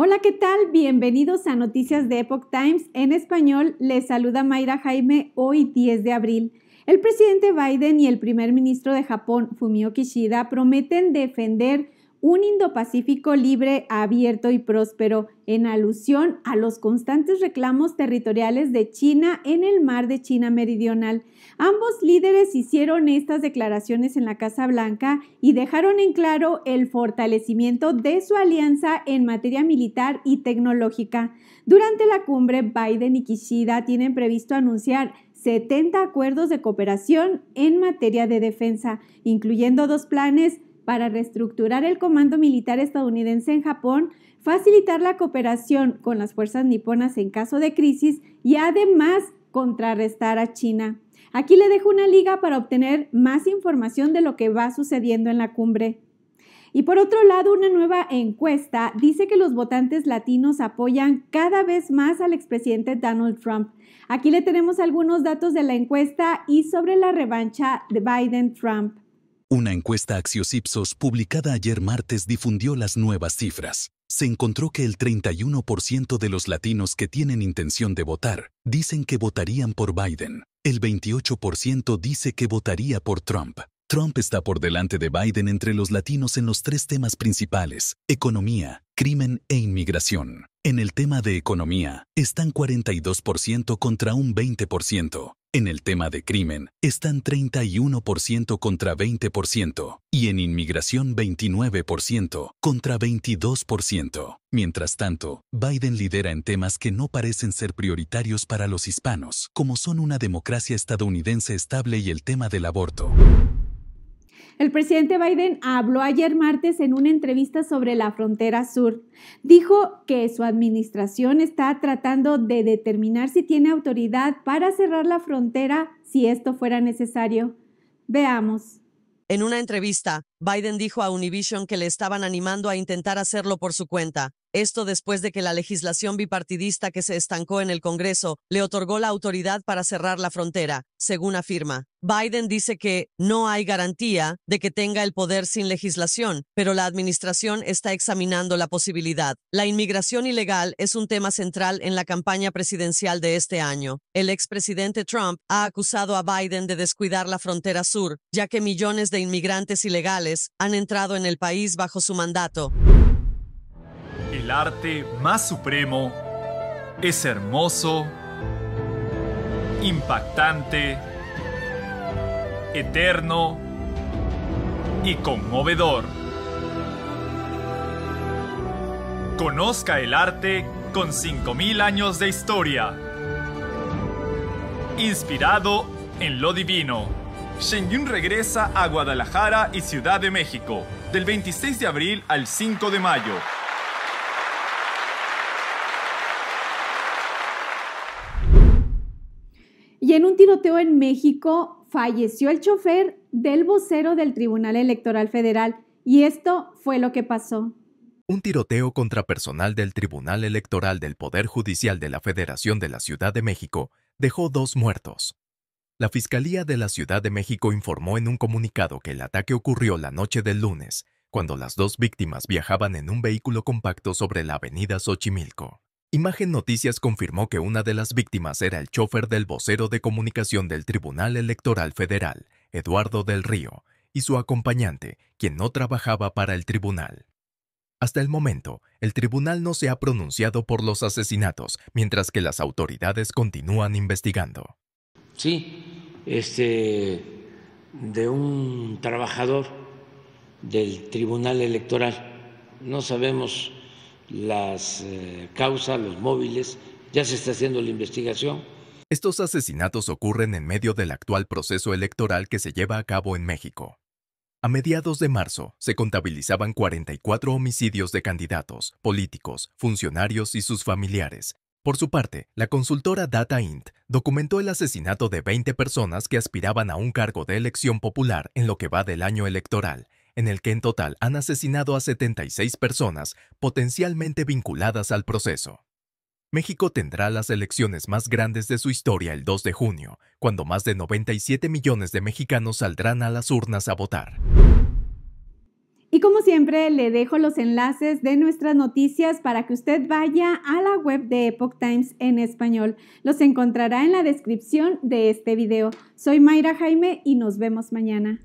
Hola, ¿qué tal? Bienvenidos a Noticias de Epoch Times en español. Les saluda Mayra Jaime hoy 10 de abril. El presidente Biden y el primer ministro de Japón, Fumio Kishida, prometen defender un Indo-Pacífico libre, abierto y próspero, en alusión a los constantes reclamos territoriales de China en el mar de China Meridional. Ambos líderes hicieron estas declaraciones en la Casa Blanca y dejaron en claro el fortalecimiento de su alianza en materia militar y tecnológica. Durante la cumbre, Biden y Kishida tienen previsto anunciar 70 acuerdos de cooperación en materia de defensa, incluyendo dos planes para reestructurar el comando militar estadounidense en Japón, facilitar la cooperación con las fuerzas niponas en caso de crisis y además contrarrestar a China. Aquí le dejo una liga para obtener más información de lo que va sucediendo en la cumbre. Y por otro lado, una nueva encuesta dice que los votantes latinos apoyan cada vez más al expresidente Donald Trump. Aquí le tenemos algunos datos de la encuesta y sobre la revancha de Biden-Trump. Una encuesta Axiosipsos publicada ayer martes difundió las nuevas cifras. Se encontró que el 31% de los latinos que tienen intención de votar dicen que votarían por Biden. El 28% dice que votaría por Trump. Trump está por delante de Biden entre los latinos en los tres temas principales, economía, crimen e inmigración. En el tema de economía, están 42% contra un 20%. En el tema de crimen, están 31% contra 20% y en inmigración 29% contra 22%. Mientras tanto, Biden lidera en temas que no parecen ser prioritarios para los hispanos, como son una democracia estadounidense estable y el tema del aborto. El presidente Biden habló ayer martes en una entrevista sobre la frontera sur. Dijo que su administración está tratando de determinar si tiene autoridad para cerrar la frontera si esto fuera necesario. Veamos. En una entrevista, Biden dijo a Univision que le estaban animando a intentar hacerlo por su cuenta. Esto después de que la legislación bipartidista que se estancó en el Congreso le otorgó la autoridad para cerrar la frontera, según afirma. Biden dice que no hay garantía de que tenga el poder sin legislación, pero la administración está examinando la posibilidad. La inmigración ilegal es un tema central en la campaña presidencial de este año. El expresidente Trump ha acusado a Biden de descuidar la frontera sur, ya que millones de inmigrantes ilegales han entrado en el país bajo su mandato. El arte más supremo es hermoso, impactante, eterno y conmovedor. Conozca el arte con 5.000 años de historia. Inspirado en lo divino. Shenyun regresa a Guadalajara y Ciudad de México del 26 de abril al 5 de mayo. Y en un tiroteo en México falleció el chofer del vocero del Tribunal Electoral Federal. Y esto fue lo que pasó. Un tiroteo contra personal del Tribunal Electoral del Poder Judicial de la Federación de la Ciudad de México dejó dos muertos, la Fiscalía de la Ciudad de México informó en un comunicado que el ataque ocurrió la noche del lunes, cuando las dos víctimas viajaban en un vehículo compacto sobre la avenida Xochimilco. Imagen Noticias confirmó que una de las víctimas era el chofer del vocero de comunicación del Tribunal Electoral Federal, Eduardo del Río, y su acompañante, quien no trabajaba para el tribunal. Hasta el momento, el tribunal no se ha pronunciado por los asesinatos, mientras que las autoridades continúan investigando sí, este, de un trabajador del Tribunal Electoral. No sabemos las eh, causas, los móviles, ya se está haciendo la investigación. Estos asesinatos ocurren en medio del actual proceso electoral que se lleva a cabo en México. A mediados de marzo se contabilizaban 44 homicidios de candidatos, políticos, funcionarios y sus familiares, por su parte, la consultora Data Int documentó el asesinato de 20 personas que aspiraban a un cargo de elección popular en lo que va del año electoral, en el que en total han asesinado a 76 personas potencialmente vinculadas al proceso. México tendrá las elecciones más grandes de su historia el 2 de junio, cuando más de 97 millones de mexicanos saldrán a las urnas a votar. Y como siempre, le dejo los enlaces de nuestras noticias para que usted vaya a la web de Epoch Times en español. Los encontrará en la descripción de este video. Soy Mayra Jaime y nos vemos mañana.